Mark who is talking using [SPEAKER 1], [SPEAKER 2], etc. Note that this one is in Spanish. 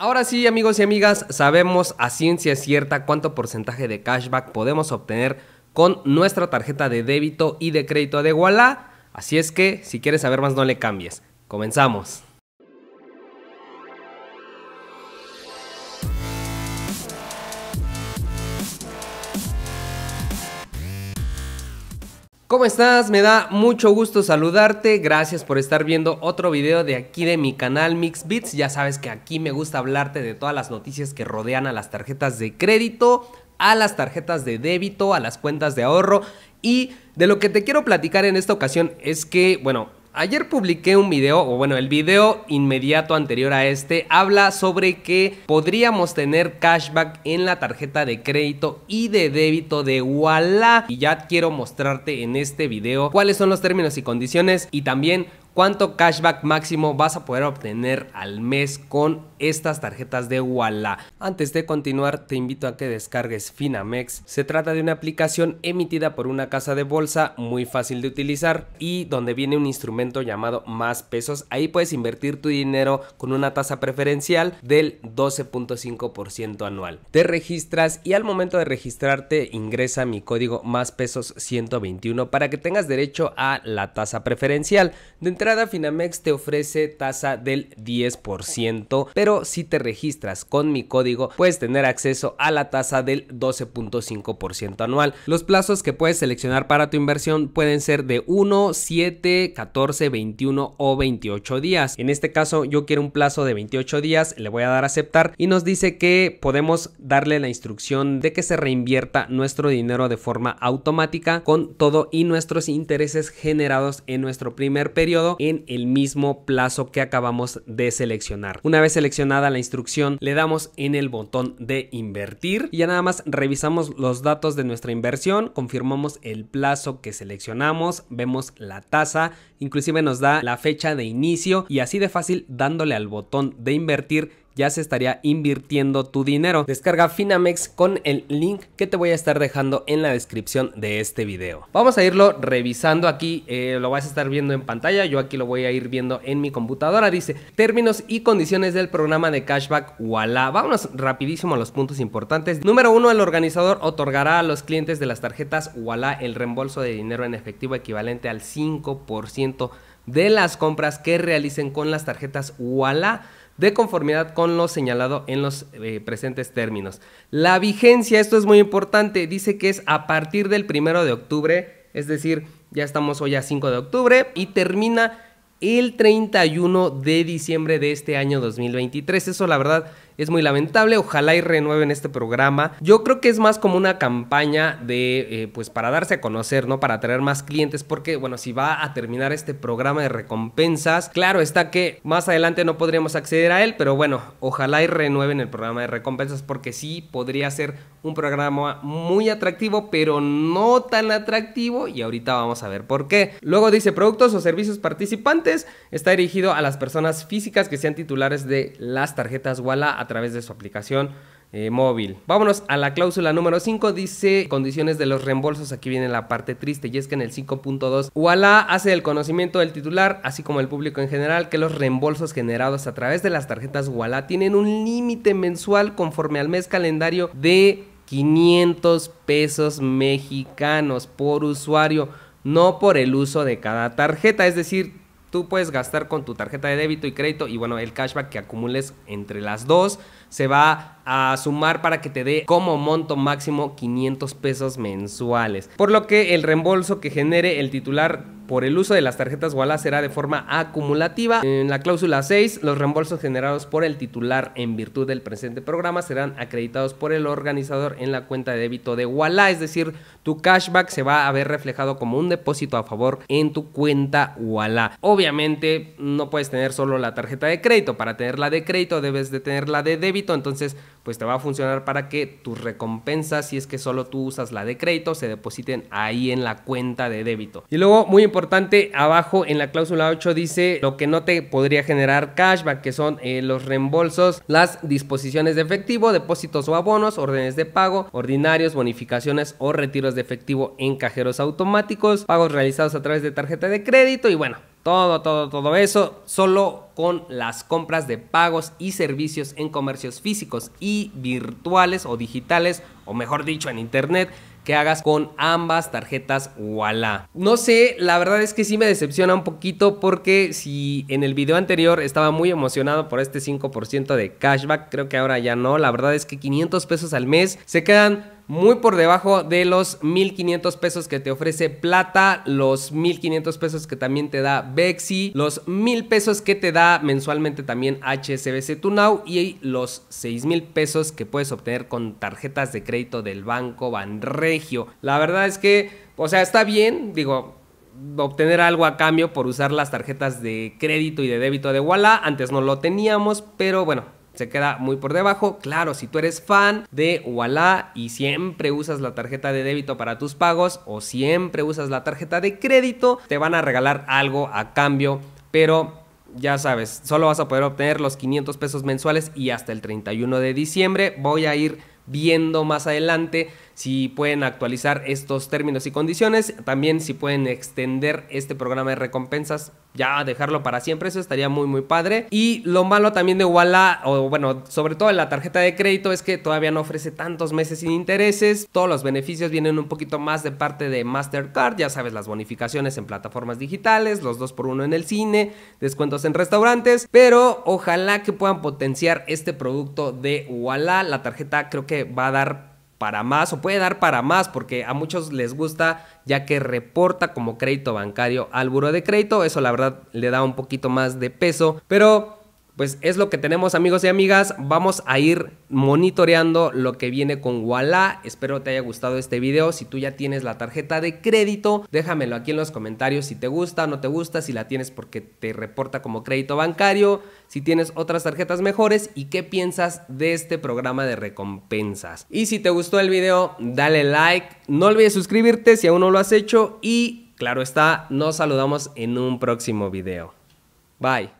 [SPEAKER 1] Ahora sí, amigos y amigas, sabemos a ciencia cierta cuánto porcentaje de cashback podemos obtener con nuestra tarjeta de débito y de crédito de Walla. Así es que, si quieres saber más, no le cambies. Comenzamos. ¿Cómo estás? Me da mucho gusto saludarte. Gracias por estar viendo otro video de aquí de mi canal Mix Ya sabes que aquí me gusta hablarte de todas las noticias que rodean a las tarjetas de crédito, a las tarjetas de débito, a las cuentas de ahorro y de lo que te quiero platicar en esta ocasión es que, bueno, Ayer publiqué un video, o bueno, el video inmediato anterior a este, habla sobre que podríamos tener cashback en la tarjeta de crédito y de débito de Walla. Y ya quiero mostrarte en este video cuáles son los términos y condiciones y también cuánto cashback máximo vas a poder obtener al mes con estas tarjetas de Walla. Antes de continuar, te invito a que descargues Finamex. Se trata de una aplicación emitida por una casa de bolsa muy fácil de utilizar y donde viene un instrumento llamado más pesos. Ahí puedes invertir tu dinero con una tasa preferencial del 12.5% anual. Te registras y al momento de registrarte ingresa mi código más pesos 121 para que tengas derecho a la tasa preferencial. Dentro entrada Finamex te ofrece tasa del 10%, pero si te registras con mi código puedes tener acceso a la tasa del 12.5% anual. Los plazos que puedes seleccionar para tu inversión pueden ser de 1, 7, 14, 21 o 28 días. En este caso yo quiero un plazo de 28 días, le voy a dar a aceptar y nos dice que podemos darle la instrucción de que se reinvierta nuestro dinero de forma automática con todo y nuestros intereses generados en nuestro primer periodo en el mismo plazo que acabamos de seleccionar. Una vez seleccionada la instrucción, le damos en el botón de invertir y ya nada más revisamos los datos de nuestra inversión, confirmamos el plazo que seleccionamos, vemos la tasa, inclusive nos da la fecha de inicio y así de fácil dándole al botón de invertir ya se estaría invirtiendo tu dinero. Descarga Finamex con el link que te voy a estar dejando en la descripción de este video. Vamos a irlo revisando aquí, eh, lo vas a estar viendo en pantalla, yo aquí lo voy a ir viendo en mi computadora. Dice términos y condiciones del programa de cashback Wala. Vámonos rapidísimo a los puntos importantes. Número uno, el organizador otorgará a los clientes de las tarjetas Wala el reembolso de dinero en efectivo equivalente al 5% de las compras que realicen con las tarjetas Wala de conformidad con lo señalado en los eh, presentes términos. La vigencia, esto es muy importante, dice que es a partir del 1 de octubre, es decir, ya estamos hoy a 5 de octubre y termina el 31 de diciembre de este año 2023. Eso la verdad es muy lamentable. Ojalá y renueven este programa. Yo creo que es más como una campaña de, eh, pues para darse a conocer, ¿no? Para atraer más clientes, porque, bueno, si va a terminar este programa de recompensas, claro está que más adelante no podríamos acceder a él, pero bueno, ojalá y renueven el programa de recompensas, porque sí podría ser un programa muy atractivo, pero no tan atractivo, y ahorita vamos a ver por qué. Luego dice productos o servicios participantes, está dirigido a las personas físicas que sean titulares de las tarjetas Walla a través de su aplicación eh, móvil. Vámonos a la cláusula número 5, dice condiciones de los reembolsos, aquí viene la parte triste y es que en el 5.2 Walla hace el conocimiento del titular, así como el público en general, que los reembolsos generados a través de las tarjetas walá tienen un límite mensual conforme al mes calendario de 500 pesos mexicanos por usuario no por el uso de cada tarjeta. Es decir, Tú puedes gastar con tu tarjeta de débito y crédito y bueno, el cashback que acumules entre las dos se va a sumar para que te dé como monto máximo 500 pesos mensuales. Por lo que el reembolso que genere el titular por el uso de las tarjetas Walla será de forma acumulativa. En la cláusula 6, los reembolsos generados por el titular en virtud del presente programa serán acreditados por el organizador en la cuenta de débito de Walla, es decir, tu cashback se va a ver reflejado como un depósito a favor en tu cuenta Walla. Obviamente no puedes tener solo la tarjeta de crédito, para tener la de crédito debes de tener la de débito, entonces pues te va a funcionar para que tus recompensas, si es que solo tú usas la de crédito, se depositen ahí en la cuenta de débito. Y luego, muy importante, abajo en la cláusula 8 dice lo que no te podría generar cashback, que son eh, los reembolsos, las disposiciones de efectivo, depósitos o abonos, órdenes de pago, ordinarios, bonificaciones o retiros de efectivo en cajeros automáticos, pagos realizados a través de tarjeta de crédito y bueno, todo, todo, todo eso solo con las compras de pagos y servicios en comercios físicos y virtuales o digitales, o mejor dicho, en internet que hagas con ambas tarjetas Walla. No sé, la verdad es que sí me decepciona un poquito porque si en el video anterior estaba muy emocionado por este 5% de cashback, creo que ahora ya no. La verdad es que 500 pesos al mes se quedan muy por debajo de los 1500 pesos que te ofrece Plata, los 1500 pesos que también te da Bexi, los 1000 pesos que te da mensualmente también HSBC tunao y los 6000 pesos que puedes obtener con tarjetas de crédito del banco Banregio. La verdad es que, o sea, está bien, digo, obtener algo a cambio por usar las tarjetas de crédito y de débito de Wallah, Antes no lo teníamos, pero bueno, se queda muy por debajo. Claro, si tú eres fan de Walla y siempre usas la tarjeta de débito para tus pagos o siempre usas la tarjeta de crédito, te van a regalar algo a cambio, pero ya sabes, solo vas a poder obtener los 500 pesos mensuales y hasta el 31 de diciembre voy a ir viendo más adelante si pueden actualizar estos términos y condiciones, también si pueden extender este programa de recompensas, ya dejarlo para siempre, eso estaría muy muy padre. Y lo malo también de Walla, o bueno, sobre todo en la tarjeta de crédito, es que todavía no ofrece tantos meses sin intereses, todos los beneficios vienen un poquito más de parte de Mastercard, ya sabes, las bonificaciones en plataformas digitales, los 2 por 1 en el cine, descuentos en restaurantes, pero ojalá que puedan potenciar este producto de Walla, la tarjeta creo que va a dar para más o puede dar para más porque a muchos les gusta ya que reporta como crédito bancario al buro de crédito. Eso la verdad le da un poquito más de peso, pero pues es lo que tenemos amigos y amigas. Vamos a ir monitoreando lo que viene con Walla. Espero te haya gustado este video. Si tú ya tienes la tarjeta de crédito, déjamelo aquí en los comentarios si te gusta o no te gusta, si la tienes porque te reporta como crédito bancario, si tienes otras tarjetas mejores y qué piensas de este programa de recompensas. Y si te gustó el video, dale like. No olvides suscribirte si aún no lo has hecho y claro está, nos saludamos en un próximo video. Bye.